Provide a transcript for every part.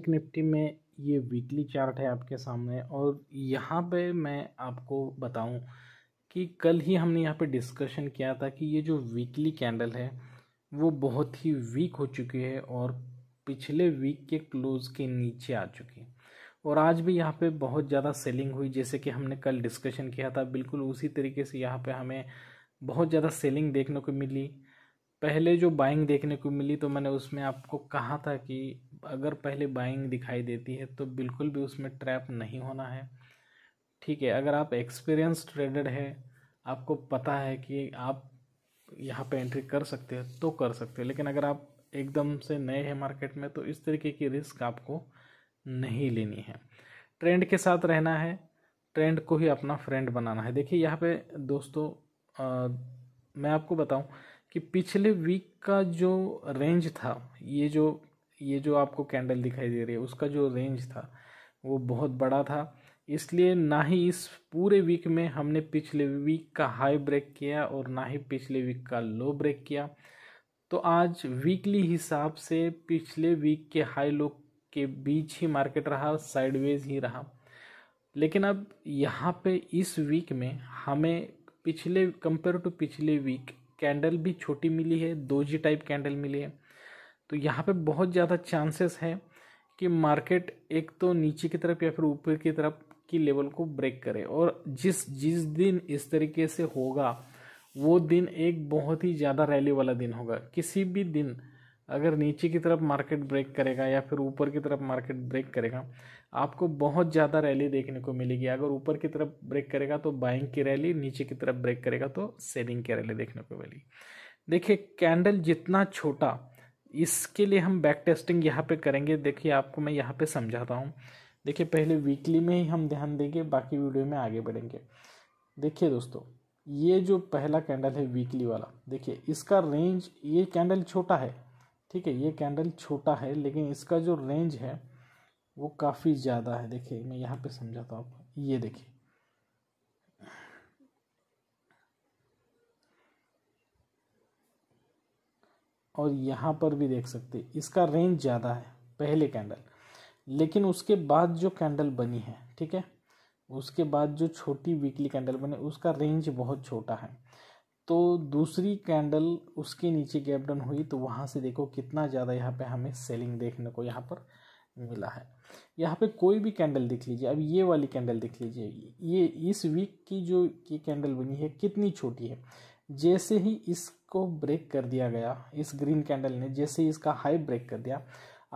bank Nifty में ये weekly chart है आपके सामने और यहाँ पे मैं आपको बताऊँ कि कल ही हमने यहाँ पे डिस्कशन किया था कि ये जो वीकली कैंडल है वो बहुत ही वीक हो चुकी है और पिछले वीक के क्लोज के नीचे आ चुकी है और आज भी यहाँ पे बहुत ज़्यादा सेलिंग हुई जैसे कि हमने कल डिस्कशन किया था बिल्कुल उसी तरीके से यहाँ पे हमें बहुत ज़्यादा सेलिंग देखने को मिली पहले जो बाइंग देखने को मिली तो मैंने उसमें आपको कहा था कि अगर पहले बाइंग दिखाई देती है तो बिल्कुल भी उसमें ट्रैप नहीं होना है ठीक है अगर आप एक्सपीरियंस ट्रेडर है आपको पता है कि आप यहाँ पे एंट्री कर सकते हो तो कर सकते हो लेकिन अगर आप एकदम से नए हैं मार्केट में तो इस तरीके की रिस्क आपको नहीं लेनी है ट्रेंड के साथ रहना है ट्रेंड को ही अपना फ्रेंड बनाना है देखिए यहाँ पे दोस्तों आ, मैं आपको बताऊं कि पिछले वीक का जो रेंज था ये जो ये जो आपको कैंडल दिखाई दे रही है उसका जो रेंज था वो बहुत बड़ा था इसलिए ना ही इस पूरे वीक में हमने पिछले वीक का हाई ब्रेक किया और ना ही पिछले वीक का लो ब्रेक किया तो आज वीकली हिसाब से पिछले वीक के हाई लो के बीच ही मार्केट रहा साइडवेज ही रहा लेकिन अब यहाँ पे इस वीक में हमें पिछले कंपेयर टू पिछले वीक कैंडल भी छोटी मिली है दो जी टाइप कैंडल मिली है तो यहाँ पे बहुत ज़्यादा चांसेस हैं कि मार्केट एक तो नीचे की तरफ या फिर ऊपर की तरफ की लेवल को ब्रेक करे और जिस जिस दिन इस तरीके से होगा वो दिन एक बहुत ही ज़्यादा रैली वाला दिन होगा किसी भी दिन अगर नीचे की तरफ मार्केट ब्रेक करेगा या फिर ऊपर की तरफ मार्केट ब्रेक करेगा आपको बहुत ज़्यादा रैली देखने को मिलेगी अगर ऊपर की तरफ ब्रेक करेगा तो बाइंग की रैली नीचे की तरफ ब्रेक करेगा तो सेलिंग की रैली देखने को मिलेगी देखिए कैंडल जितना छोटा इसके लिए हम बैक टेस्टिंग यहाँ पे करेंगे देखिए आपको मैं यहाँ पे समझाता हूँ देखिए पहले वीकली में ही हम ध्यान देंगे बाकी वीडियो में आगे बढ़ेंगे देखिए दोस्तों ये जो पहला कैंडल है वीकली वाला देखिए इसका रेंज ये कैंडल छोटा है ठीक है ये कैंडल छोटा है लेकिन इसका जो रेंज है वो काफ़ी ज़्यादा है देखिए मैं यहाँ पे समझाता हूँ आपको ये देखिए और यहाँ पर भी देख सकते इसका रेंज ज़्यादा है पहले कैंडल लेकिन उसके बाद जो कैंडल बनी है ठीक है उसके बाद जो छोटी वीकली कैंडल बनी उसका रेंज बहुत छोटा है तो दूसरी कैंडल उसके नीचे गैप डाउन हुई तो वहाँ से देखो कितना ज़्यादा यहाँ पे हमें सेलिंग देखने को यहाँ पर मिला है यहाँ पे कोई भी कैंडल देख लीजिए अब ये वाली कैंडल देख लीजिए ये इस वीक की जो ये कैंडल बनी है कितनी छोटी है जैसे ही इसको ब्रेक कर दिया गया इस ग्रीन कैंडल ने जैसे ही इसका हाई ब्रेक कर दिया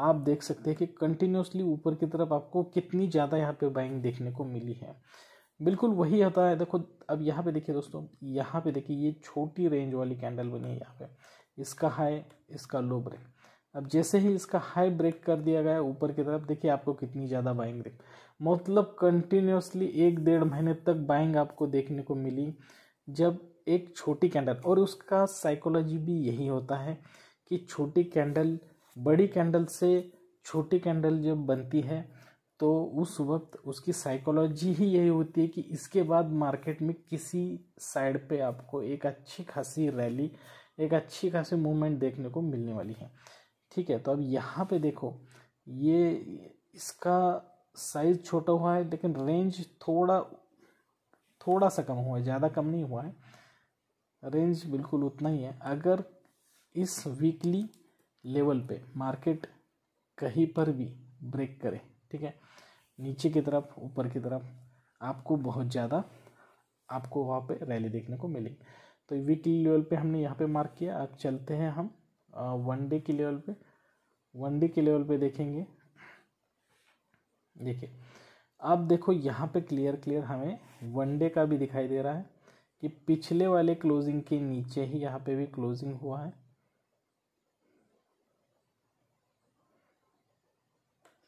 आप देख सकते हैं कि कंटिन्यूसली ऊपर की तरफ आपको कितनी ज़्यादा यहाँ पे बाइंग देखने को मिली है बिल्कुल वही होता है देखो अब यहाँ पे देखिए दोस्तों यहाँ पे देखिए ये छोटी रेंज वाली कैंडल बनी है यहाँ पे इसका हाई इसका लो ब्रेक अब जैसे ही इसका हाई ब्रेक कर दिया गया ऊपर की तरफ देखिए आपको कितनी ज़्यादा बाइंग देख मतलब कंटिन्यूसली एक डेढ़ महीने तक बाइंग आपको देखने को मिली जब एक छोटी कैंडल और उसका साइकोलॉजी भी यही होता है कि छोटी कैंडल बड़ी कैंडल से छोटी कैंडल जब बनती है तो उस वक्त उसकी साइकोलॉजी ही यही होती है कि इसके बाद मार्केट में किसी साइड पे आपको एक अच्छी खासी रैली एक अच्छी खासी मूवमेंट देखने को मिलने वाली है ठीक है तो अब यहाँ पे देखो ये इसका साइज़ छोटा हुआ है लेकिन रेंज थोड़ा थोड़ा सा कम हुआ है ज़्यादा कम नहीं हुआ है रेंज बिल्कुल उतना ही है अगर इस वीकली लेवल पे मार्केट कहीं पर भी ब्रेक करे ठीक है नीचे की तरफ ऊपर की तरफ आपको बहुत ज़्यादा आपको वहाँ पे रैली देखने को मिलेगी तो वीकली लेवल पे हमने यहाँ पे मार्क किया अब चलते हैं हम वन डे के लेवल पे वन डे के लेवल पे देखेंगे देखिए अब देखो यहाँ पे क्लियर क्लियर हमें वन डे का भी दिखाई दे रहा है ये पिछले वाले क्लोजिंग के नीचे ही यहाँ पे भी क्लोजिंग हुआ है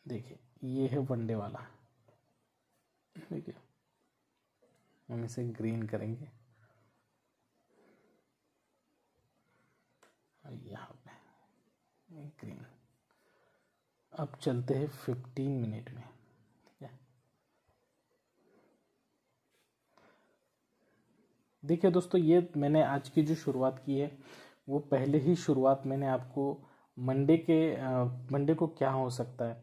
देखिए ये है वनडे वाला ठीक है हम इसे ग्रीन करेंगे यहाँ पे ग्रीन अब चलते हैं फिफ्टीन मिनट में देखिए दोस्तों ये मैंने आज की जो शुरुआत की है वो पहले ही शुरुआत मैंने आपको मंडे के मंडे को क्या हो सकता है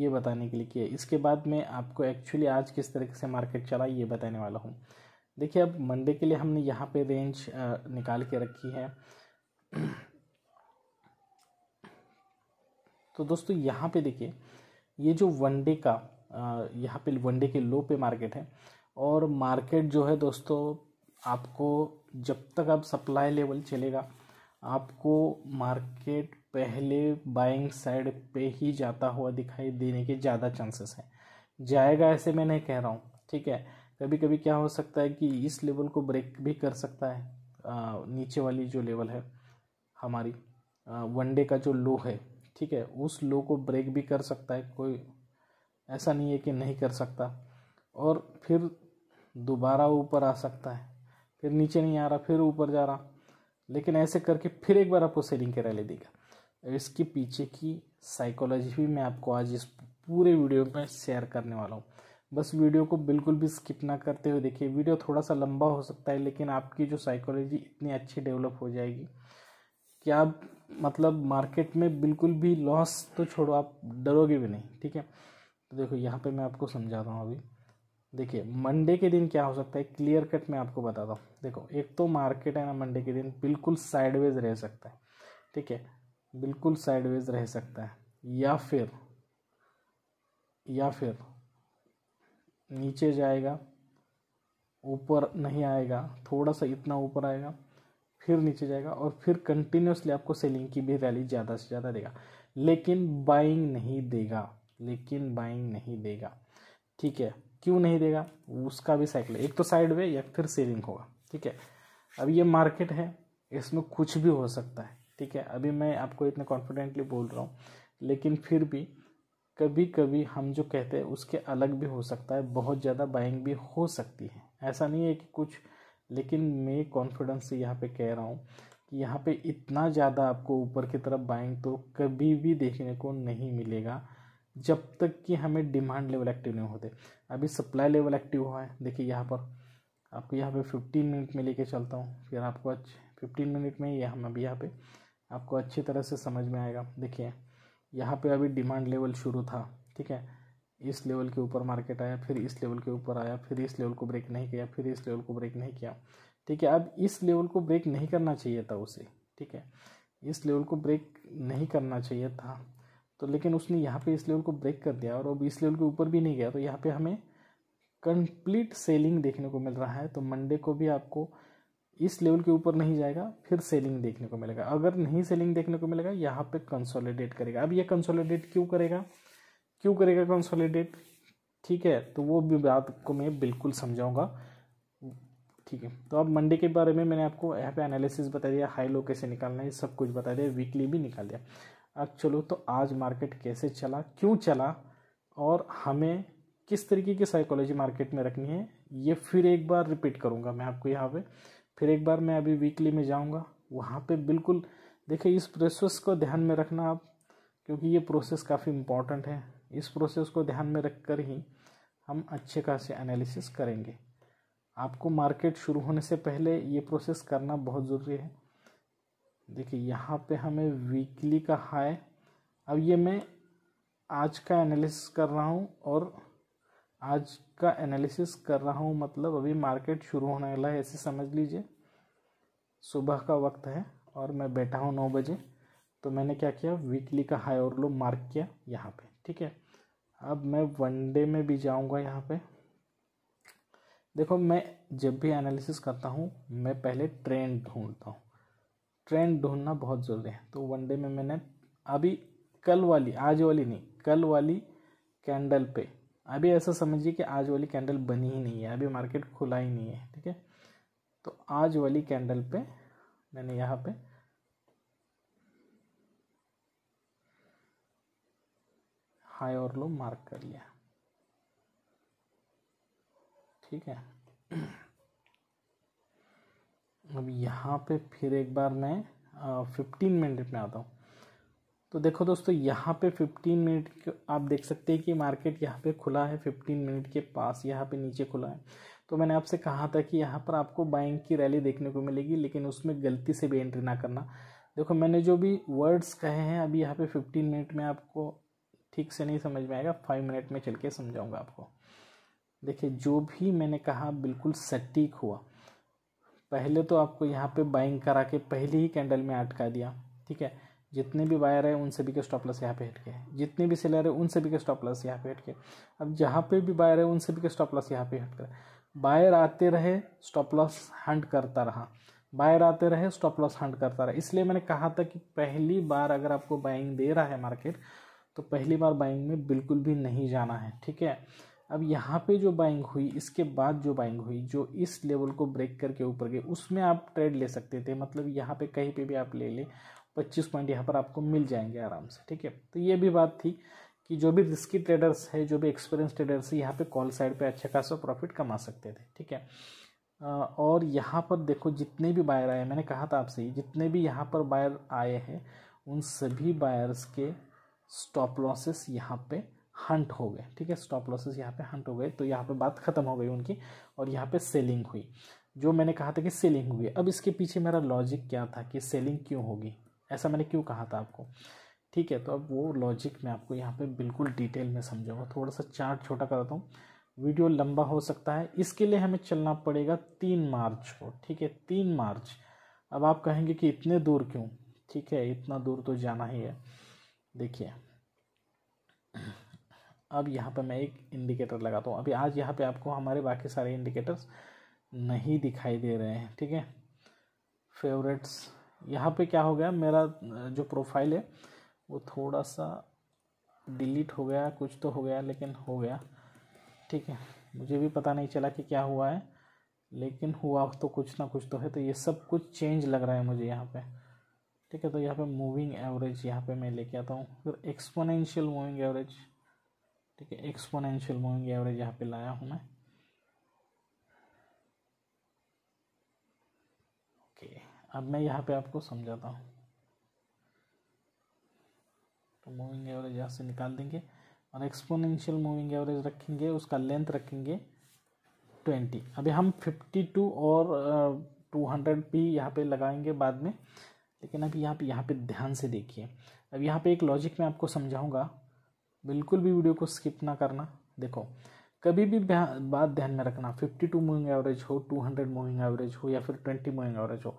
ये बताने के लिए किया इसके बाद मैं आपको एक्चुअली आज किस तरीके से मार्केट चला ये बताने वाला हूँ देखिए अब मंडे के लिए हमने यहाँ पे रेंज निकाल के रखी है तो दोस्तों यहाँ पे देखिए ये जो वनडे का यहाँ पे वनडे के लो पे मार्केट है और मार्केट जो है दोस्तों आपको जब तक आप सप्लाई लेवल चलेगा आपको मार्केट पहले बाइंग साइड पे ही जाता हुआ दिखाई देने के ज़्यादा चांसेस हैं जाएगा ऐसे मैं नहीं कह रहा हूँ ठीक है कभी कभी क्या हो सकता है कि इस लेवल को ब्रेक भी कर सकता है आ, नीचे वाली जो लेवल है हमारी वनडे का जो लो है ठीक है उस लो को ब्रेक भी कर सकता है कोई ऐसा नहीं है कि नहीं कर सकता और फिर दोबारा ऊपर आ सकता है फिर नीचे नहीं आ रहा फिर ऊपर जा रहा लेकिन ऐसे करके फिर एक बार आपको सेलिंग रैली देगा इसके पीछे की साइकोलॉजी भी मैं आपको आज इस पूरे वीडियो में शेयर करने वाला हूँ बस वीडियो को बिल्कुल भी स्किप ना करते हुए देखिए वीडियो थोड़ा सा लंबा हो सकता है लेकिन आपकी जो साइकोलॉजी इतनी अच्छी डेवलप हो जाएगी कि आप मतलब मार्केट में बिल्कुल भी लॉस तो छोड़ो आप डरोगे भी नहीं ठीक है तो देखो यहाँ पे मैं आपको समझाता हूँ अभी देखिए मंडे के दिन क्या हो सकता है क्लियर कट मैं आपको बताता हूँ देखो एक तो मार्केट है ना मंडे के दिन बिल्कुल साइडवेज रह सकता है ठीक है बिल्कुल साइडवेज रह सकता है या फिर या फिर नीचे जाएगा ऊपर नहीं आएगा थोड़ा सा इतना ऊपर आएगा फिर नीचे जाएगा और फिर कंटिन्यूसली आपको सेलिंग की भी रैली ज़्यादा से ज़्यादा देगा लेकिन बाइंग नहीं देगा लेकिन बाइंग नहीं देगा ठीक है क्यों नहीं देगा उसका भी साइकिल एक तो साइड वे या फिर सेलिंग होगा ठीक है अब ये मार्केट है इसमें कुछ भी हो सकता है ठीक है अभी मैं आपको इतना कॉन्फिडेंटली बोल रहा हूँ लेकिन फिर भी कभी कभी हम जो कहते हैं उसके अलग भी हो सकता है बहुत ज़्यादा बाइंग भी हो सकती है ऐसा नहीं है कि कुछ लेकिन मैं कॉन्फिडेंस से यहाँ पे कह रहा हूँ कि यहाँ पे इतना ज़्यादा आपको ऊपर की तरफ बाइंग तो कभी भी देखने को नहीं मिलेगा जब तक कि हमें डिमांड लेवल एक्टिव नहीं होते अभी सप्लाई लेवल एक्टिव हुआ है देखिए यहाँ पर आपको यहाँ पे फिफ्टीन मिनट में लेके चलता हूँ फिर आपको अच्छे फिफ्टीन मिनट में ये हम अभी यहाँ पे आपको अच्छी तरह से समझ में आएगा देखिए यहाँ पे अभी डिमांड लेवल शुरू था ठीक है इस लेवल के ऊपर मार्केट आया फिर इस लेवल के ऊपर आया फिर इस लेवल को ब्रेक नहीं किया फिर इस लेवल को ब्रेक नहीं किया ठीक है अब इस लेवल को ब्रेक नहीं करना चाहिए था उसे ठीक है इस लेवल को ब्रेक नहीं करना चाहिए था तो लेकिन उसने यहाँ पे इस लेवल को ब्रेक कर दिया और अब इस लेवल के ऊपर भी नहीं गया तो यहाँ पे हमें कंप्लीट सेलिंग देखने को मिल रहा है तो मंडे को भी आपको इस लेवल के ऊपर नहीं जाएगा फिर सेलिंग देखने को मिलेगा अगर नहीं सेलिंग देखने को मिलेगा यहाँ पे कंसोलिडेट करेगा अब ये कंसोलिडेट क्यों करेगा क्यों करेगा कंसोलिडेट ठीक है तो वो भी बात को मैं बिल्कुल समझाऊंगा ठीक है तो अब मंडे के बारे में मैंने आपको यहाँ पे एनालिसिस बता दिया हाई लो कैसे निकालना है सब कुछ बता दिया वीकली भी निकाल दिया अब चलो तो आज मार्केट कैसे चला क्यों चला और हमें किस तरीके की साइकोलॉजी मार्केट में रखनी है ये फिर एक बार रिपीट करूँगा मैं आपको यहाँ पे फिर एक बार मैं अभी वीकली में जाऊँगा वहाँ पे बिल्कुल देखिए इस प्रोसेस को ध्यान में रखना आप क्योंकि ये प्रोसेस काफ़ी इम्पॉर्टेंट है इस प्रोसेस को ध्यान में रख कर ही हम अच्छे खासे एनालिसिस करेंगे आपको मार्केट शुरू होने से पहले ये प्रोसेस करना बहुत ज़रूरी है देखिए यहाँ पे हमें वीकली का हाई अब ये मैं आज का एनालिसिस कर रहा हूँ और आज का एनालिसिस कर रहा हूँ मतलब अभी मार्केट शुरू होने वाला है ऐसे समझ लीजिए सुबह का वक्त है और मैं बैठा हूँ नौ बजे तो मैंने क्या किया वीकली का हाई और लो मार्क किया यहाँ पे ठीक है अब मैं वनडे में भी जाऊँगा यहाँ पे देखो मैं जब भी एनालिसिस करता हूँ मैं पहले ट्रेंड ढूंढता हूँ ट्रेंड ढूंढना बहुत ज़रूरी है तो वनडे में मैंने अभी कल वाली आज वाली नहीं कल वाली कैंडल पे अभी ऐसा समझिए कि आज वाली कैंडल बनी ही नहीं है अभी मार्केट खुला ही नहीं है ठीक है तो आज वाली कैंडल पे मैंने यहाँ पे हाई और लो मार्क कर लिया ठीक है अब यहाँ पे फिर एक बार मैं फिफ्टीन मिनट में आता हूँ तो देखो दोस्तों यहाँ पे फिफ्टीन मिनट आप देख सकते हैं कि मार्केट यहाँ पे खुला है फिफ्टीन मिनट के पास यहाँ पे नीचे खुला है तो मैंने आपसे कहा था कि यहाँ पर आपको बाइंग की रैली देखने को मिलेगी लेकिन उसमें गलती से भी एंट्री ना करना देखो मैंने जो भी वर्ड्स कहे हैं अभी यहाँ पे फिफ्टीन मिनट में आपको ठीक से नहीं समझ में आएगा फाइव मिनट में चल के समझाऊँगा आपको देखिए जो भी मैंने कहा बिल्कुल सटीक हुआ पहले तो आपको यहाँ पे बाइंग करा के पहले ही कैंडल में अटका दिया ठीक है जितने भी बायर है उन सभी के स्टॉप लॉस यहाँ पे हट गए जितने भी सेलर है उन सभी के स्टॉप लॉस यहाँ पे हट गए अब जहाँ पे भी बायर है उन सभी के स्टॉप लॉस यहाँ पे हट गए बायर आते रहे स्टॉप लॉस हंट करता रहा बायर आते रहे स्टॉप लॉस हंट करता रहा इसलिए मैंने कहा था कि पहली बार अगर आपको बाइंग दे रहा है मार्केट तो पहली बार बाइंग में बिल्कुल भी नहीं जाना है ठीक है अब यहाँ पे जो बाइंग हुई इसके बाद जो बाइंग हुई जो इस लेवल को ब्रेक करके ऊपर गई उसमें आप ट्रेड ले सकते थे मतलब यहाँ पे कहीं पे भी आप ले लें पच्चीस पॉइंट यहाँ पर आपको मिल जाएंगे आराम से ठीक है तो ये भी बात थी कि जो भी रिस्की ट्रेडर्स है जो भी एक्सपीरियंस ट्रेडर्स है यहाँ पर कॉल साइड पर अच्छा खासा प्रॉफिट कमा सकते थे ठीक है और यहाँ पर देखो जितने भी बायर आए मैंने कहा था आपसे जितने भी यहाँ पर बायर आए हैं उन सभी बायर्स के स्टॉप लॉसेस यहाँ पे हंट हो गए ठीक है स्टॉप लॉसेस यहाँ पे हंट हो गए तो यहाँ पे बात ख़त्म हो गई उनकी और यहाँ पे सेलिंग हुई जो मैंने कहा था कि सेलिंग हुई अब इसके पीछे मेरा लॉजिक क्या था कि सेलिंग क्यों होगी ऐसा मैंने क्यों कहा था आपको ठीक है तो अब वो लॉजिक मैं आपको यहाँ पे बिल्कुल डिटेल में समझाऊंगा थोड़ा सा चार्ट छोटा कराता हूँ वीडियो लंबा हो सकता है इसके लिए हमें चलना पड़ेगा तीन मार्च को ठीक है तीन मार्च अब आप कहेंगे कि इतने दूर क्यों ठीक है इतना दूर तो जाना ही है देखिए अब यहाँ पर मैं एक इंडिकेटर लगाता हूँ अभी आज यहाँ पर आपको हमारे बाकी सारे इंडिकेटर्स नहीं दिखाई दे रहे हैं ठीक है फेवरेट्स यहाँ पे क्या हो गया मेरा जो प्रोफाइल है वो थोड़ा सा डिलीट हो गया कुछ तो हो गया लेकिन हो गया ठीक है मुझे भी पता नहीं चला कि क्या हुआ है लेकिन हुआ तो कुछ ना कुछ तो है तो ये सब कुछ चेंज लग रहा है मुझे यहाँ पे ठीक है तो यहाँ पे मूविंग एवरेज यहाँ पे मैं लेके आता हूँ फिर एक्सपोनेंशियल मूविंग एवरेज ठीक है एक्सपोनेंशियल मूविंग एवरेज यहाँ पे लाया हूँ मैं ओके अब मैं यहाँ पे आपको समझाता हूँ तो मूविंग एवरेज यहाँ से निकाल देंगे और एक्सपोनेंशियल मूविंग एवरेज रखेंगे उसका लेंथ रखेंगे ट्वेंटी अभी हम फिफ्टी टू और टू uh, हंड्रेड भी यहाँ पे लगाएंगे बाद में लेकिन अभी यहाँ पे यहाँ पे ध्यान से देखिए अब यहाँ पे एक लॉजिक मैं आपको समझाऊंगा बिल्कुल भी वीडियो को स्किप ना करना देखो कभी भी बात ध्यान में रखना फिफ्टी टू मूविंग एवरेज हो टू हंड्रेड मूविंग एवरेज हो या फिर ट्वेंटी मूविंग एवरेज हो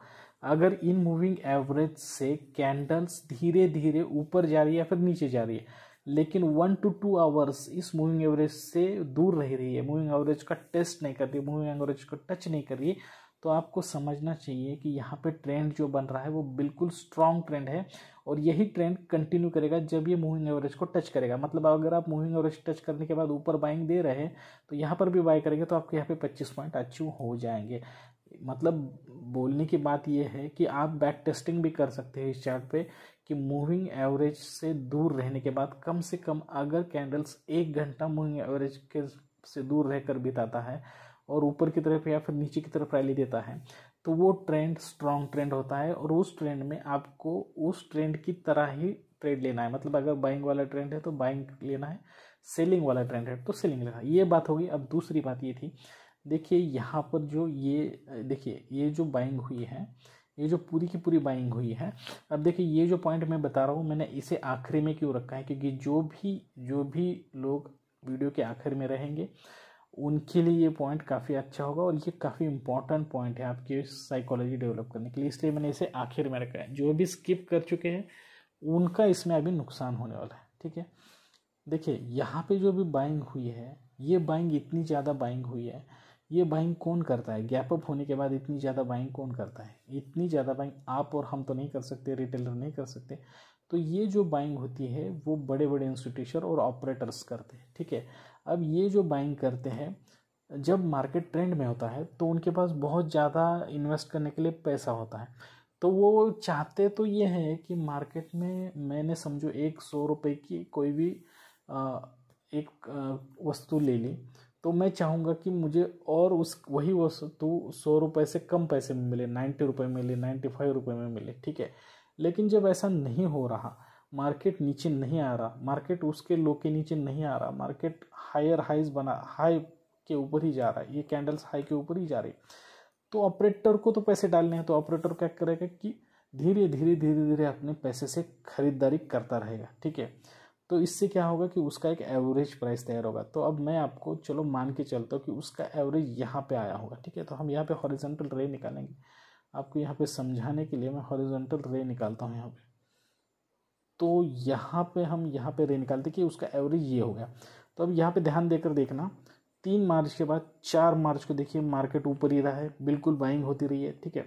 अगर इन मूविंग एवरेज से कैंडल्स धीरे धीरे ऊपर जा रही है या फिर नीचे जा रही है लेकिन वन टू टू आवर्स इस मूविंग एवरेज से दूर रह रही है मूविंग एवरेज का टेस्ट नहीं कर रही मूविंग एवरेज को टच नहीं कर रही तो आपको समझना चाहिए कि यहाँ पे ट्रेंड जो बन रहा है वो बिल्कुल स्ट्रॉन्ग ट्रेंड है और यही ट्रेंड कंटिन्यू करेगा जब ये मूविंग एवरेज को टच करेगा मतलब अगर आप मूविंग एवरेज टच करने के बाद ऊपर बाइंग दे रहे हैं तो यहाँ पर भी बाई करेंगे तो आपके यहाँ पे पच्चीस पॉइंट अचीव हो जाएंगे मतलब बोलने की बात यह है कि आप बैक टेस्टिंग भी कर सकते हैं इस चार्ट पे कि मूविंग एवरेज से दूर रहने के बाद कम से कम अगर कैंडल्स एक घंटा मूविंग एवरेज के से दूर रहकर बिताता है और ऊपर की तरफ या फिर नीचे की तरफ रैली देता है तो वो ट्रेंड स्ट्रॉन्ग ट्रेंड होता है और उस ट्रेंड में आपको उस ट्रेंड की तरह ही ट्रेड लेना है मतलब अगर बाइंग वाला ट्रेंड है तो बाइंग लेना है सेलिंग वाला ट्रेंड है तो सेलिंग लेना है ये बात होगी अब दूसरी बात ये थी देखिए यहाँ पर जो ये देखिए ये जो बाइंग हुई है ये जो पूरी की पूरी बाइंग हुई है अब देखिए ये जो पॉइंट मैं बता रहा हूँ मैंने इसे आखिरी में क्यों रखा है क्योंकि जो भी जो भी लोग वीडियो के आखिर में रहेंगे उनके लिए ये पॉइंट काफ़ी अच्छा होगा और ये काफ़ी इंपॉर्टेंट पॉइंट है आपकी साइकोलॉजी डेवलप करने के लिए इसलिए मैंने इसे आखिर में रखा है जो भी स्किप कर चुके हैं उनका इसमें अभी नुकसान होने वाला है ठीक है देखिए यहाँ पे जो भी बाइंग हुई है ये बाइंग इतनी ज़्यादा बाइंग हुई है ये बाइंग कौन करता है गैप अप होने के बाद इतनी ज़्यादा बाइंग कौन करता है इतनी ज़्यादा बाइंग आप और हम तो नहीं कर सकते रिटेलर नहीं कर सकते तो ये जो बाइंग होती है वो बड़े बड़े इंस्टीट्यूशन और ऑपरेटर्स करते हैं ठीक है अब ये जो बाइंग करते हैं जब मार्केट ट्रेंड में होता है तो उनके पास बहुत ज़्यादा इन्वेस्ट करने के लिए पैसा होता है तो वो चाहते तो ये हैं कि मार्केट में मैंने समझो एक सौ रुपये की कोई भी एक वस्तु ले ली तो मैं चाहूँगा कि मुझे और उस वही वस्तु सौ रुपये से कम पैसे में मिले नाइन्टी रुपये में मिले नाइन्टी फाइव रुपये में मिले ठीक है लेकिन जब ऐसा नहीं हो रहा मार्केट नीचे नहीं आ रहा मार्केट उसके लो के नीचे नहीं आ रहा मार्केट हायर हाइज बना हाई के ऊपर ही जा रहा है ये कैंडल्स हाई के ऊपर ही जा रही तो ऑपरेटर को तो पैसे डालने हैं तो ऑपरेटर क्या करेगा कि धीरे धीरे धीरे धीरे अपने पैसे से खरीदारी करता रहेगा ठीक है तो इससे क्या होगा कि उसका एक एवरेज प्राइस तैयार होगा तो अब मैं आपको चलो मान के चलता हूँ कि उसका एवरेज यहाँ पे आया होगा ठीक है तो हम यहाँ पे हॉरिजेंटल रे निकालेंगे आपको यहाँ पे समझाने के लिए मैं हॉरिजेंटल रे निकालता हूँ यहाँ पे तो यहाँ पे हम यहाँ पे रे निकालते कि उसका एवरेज ये हो गया तो अब यहाँ पे ध्यान देकर देखना तीन मार्च के बाद चार मार्च को देखिए मार्केट ऊपर ही रहा है बिल्कुल बाइंग होती रही है ठीक है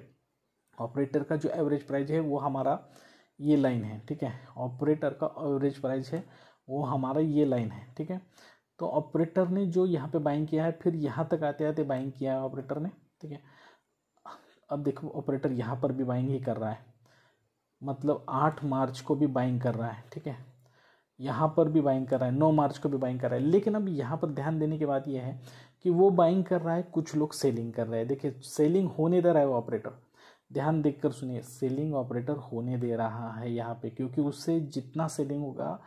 ऑपरेटर का जो एवरेज प्राइस है वो हमारा ये लाइन है ठीक है ऑपरेटर का एवरेज प्राइस है वो हमारा ये लाइन है ठीक है तो ऑपरेटर ने जो यहाँ पे बाइंग किया है फिर यहाँ तक आते आते बाइंग किया है ऑपरेटर ने ठीक है अब देखो ऑपरेटर यहाँ पर भी बाइंग ही कर रहा है मतलब आठ मार्च को भी बाइंग कर रहा है ठीक है यहाँ पर भी बाइंग कर रहा है नौ मार्च को भी बाइंग कर रहा है लेकिन अब यहाँ पर ध्यान देने की बात यह है कि वो बाइंग कर रहा है कुछ लोग सेलिंग कर रहे हैं देखिए सेलिंग होने दे रहा है वो ऑपरेटर ध्यान देखकर सुनिए सेलिंग ऑपरेटर होने दे रहा है यहाँ पे क्योंकि उससे जितना सेलिंग होगा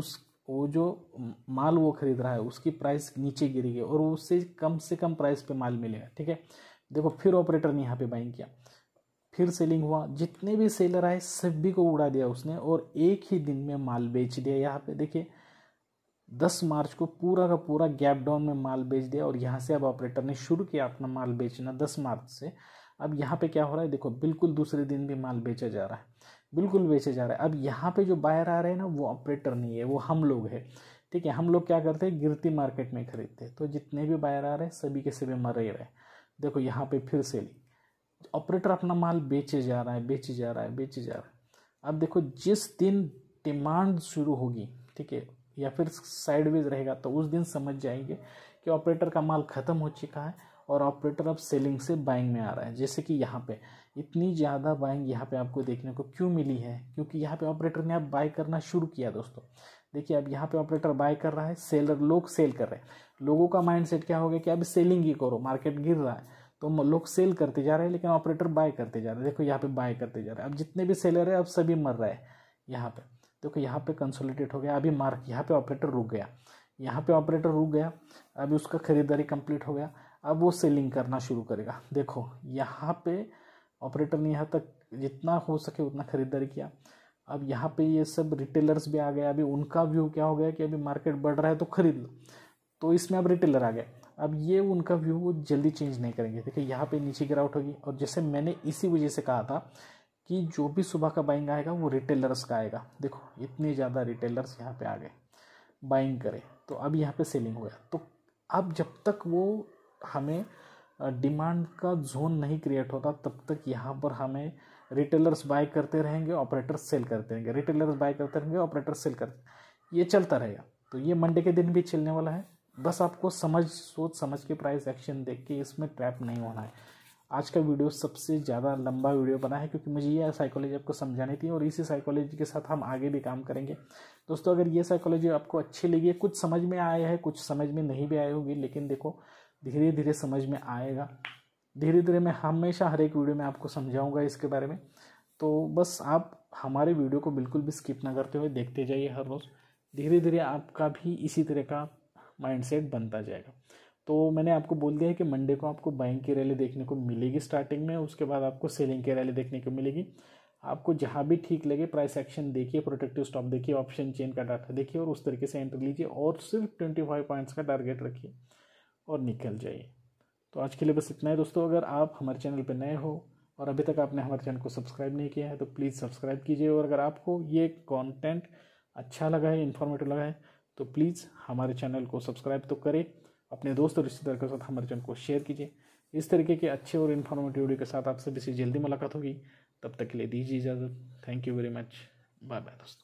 उस वो जो माल वो खरीद रहा है उसकी प्राइस नीचे गिरेगी और उससे कम से कम प्राइस पे माल मिलेगा ठीक है देखो फिर ऑपरेटर ने यहाँ पे बाइंग किया फिर सेलिंग हुआ जितने भी सेलर आए सभी को उड़ा दिया उसने और एक ही दिन में माल बेच दिया यहाँ पे देखिए दस मार्च को पूरा का पूरा गैप डाउन में माल बेच दिया और यहाँ से अब ऑपरेटर ने शुरू किया अपना माल बेचना दस मार्च से अब यहाँ पे क्या हो रहा है देखो बिल्कुल दूसरे दिन भी माल बेचा जा रहा है बिल्कुल बेचा जा रहा है अब यहाँ पे जो बायर आ रहे हैं ना वो ऑपरेटर नहीं है वो हम लोग है ठीक है हम लोग क्या करते हैं गिरती मार्केट में खरीदते हैं तो जितने भी बायर आ रहे हैं सभी के सभी मर ही रहे देखो यहाँ पे फिर सेलिंग ऑपरेटर अपना माल बेचे जा रहा है बेचे जा रहा है बेचे जा रहा है अब देखो जिस दिन डिमांड शुरू होगी ठीक है या फिर साइडवेज रहेगा तो उस दिन समझ जाएंगे कि ऑपरेटर का माल ख़त्म हो चुका है और ऑपरेटर अब सेलिंग से बाइंग में आ रहा है जैसे कि यहाँ पे इतनी ज़्यादा बाइंग यहाँ पे आपको देखने को क्यों मिली है क्योंकि यहाँ पे ऑपरेटर ने अब बाय करना शुरू किया दोस्तों देखिए अब यहाँ पे ऑपरेटर बाय कर रहा है सेलर लोग सेल कर रहे हैं लोगों का माइंडसेट क्या हो गया कि अब सेलिंग ही करो मार्केट गिर रहा है तो लोग सेल करते जा रहे हैं लेकिन ऑपरेटर बाय करते जा रहे हैं देखो यहाँ पे बाय करते जा रहे हैं अब जितने भी सेलर है अब सभी मर रहे हैं यहाँ पे देखो यहाँ पे कंसोलिडेट हो गया अभी मार्क यहाँ पे ऑपरेटर रुक गया यहाँ पे ऑपरेटर रुक गया अभी उसका ख़रीदारी कंप्लीट हो गया अब वो सेलिंग करना शुरू करेगा देखो यहाँ पे ऑपरेटर ने यहाँ तक जितना हो सके उतना ख़रीदारी किया अब यहाँ पे ये सब रिटेलर्स भी आ गए अभी उनका व्यू क्या हो गया कि अभी मार्केट बढ़ रहा है तो ख़रीद लो तो इसमें अब रिटेलर आ गया अब ये उनका व्यू वो जल्दी चेंज नहीं करेंगे देखिए यहाँ पे नीचे गिरावट होगी और जैसे मैंने इसी वजह से कहा था कि जो भी सुबह का बाइंग आएगा वो रिटेलर्स का आएगा देखो इतने ज़्यादा रिटेलर्स यहाँ पे आ गए बाइंग करे तो अब यहाँ पे सेलिंग हो गया तो अब जब तक वो हमें डिमांड का जोन नहीं क्रिएट होता तब तक यहाँ पर हमें रिटेलर्स बाय करते रहेंगे ऑपरेटर्स सेल करते रहेंगे रिटेलर्स बाय करते रहेंगे ऑपरेटर्स सेल करते ये चलता रहेगा तो ये मंडे के दिन भी चलने वाला है बस आपको समझ सोच समझ के प्राइस एक्शन देख के इसमें ट्रैप नहीं होना है आज का वीडियो सबसे ज़्यादा लंबा वीडियो बना है क्योंकि मुझे यह साइकोलॉजी आपको समझानी थी और इसी साइकोलॉजी के साथ हम आगे भी काम करेंगे दोस्तों अगर ये साइकोलॉजी आपको अच्छी लगी है कुछ समझ में आया है कुछ समझ में नहीं भी आई होगी लेकिन देखो धीरे धीरे समझ में आएगा धीरे धीरे मैं हमेशा हर एक वीडियो में आपको समझाऊंगा इसके बारे में तो बस आप हमारे वीडियो को बिल्कुल भी स्किप ना करते हुए देखते जाइए हर रोज़ धीरे धीरे आपका भी इसी तरह का माइंडसेट बनता जाएगा तो मैंने आपको बोल दिया है कि मंडे को आपको बाइंग की रैली देखने को मिलेगी स्टार्टिंग में उसके बाद आपको सेलिंग की रैली देखने को मिलेगी आपको जहाँ भी ठीक लगे प्राइस एक्शन देखिए प्रोटेक्टिव स्टॉप देखिए ऑप्शन चेन का डाटा देखिए और उस तरीके से एंट्री लीजिए और सिर्फ ट्वेंटी फाइव पॉइंट्स का टारगेट रखिए और निकल जाइए तो आज के लिए बस इतना ही दोस्तों अगर आप हमारे चैनल पर नए हो और अभी तक आपने हमारे चैनल को सब्सक्राइब नहीं किया है तो प्लीज़ सब्सक्राइब कीजिए और अगर आपको ये कॉन्टेंट अच्छा लगा है इन्फॉर्मेटिव लगा है तो प्लीज़ हमारे चैनल को सब्सक्राइब तो करें अपने दोस्त और रिश्तेदार के साथ हमारे चैनल को शेयर कीजिए इस तरीके के अच्छे और इन्फॉर्मेटिव वीडियो के साथ आपसे भी जल्दी मुलाकात होगी तब तक के लिए दीजिए इजाज़त thank you very much bye bye दोस्तों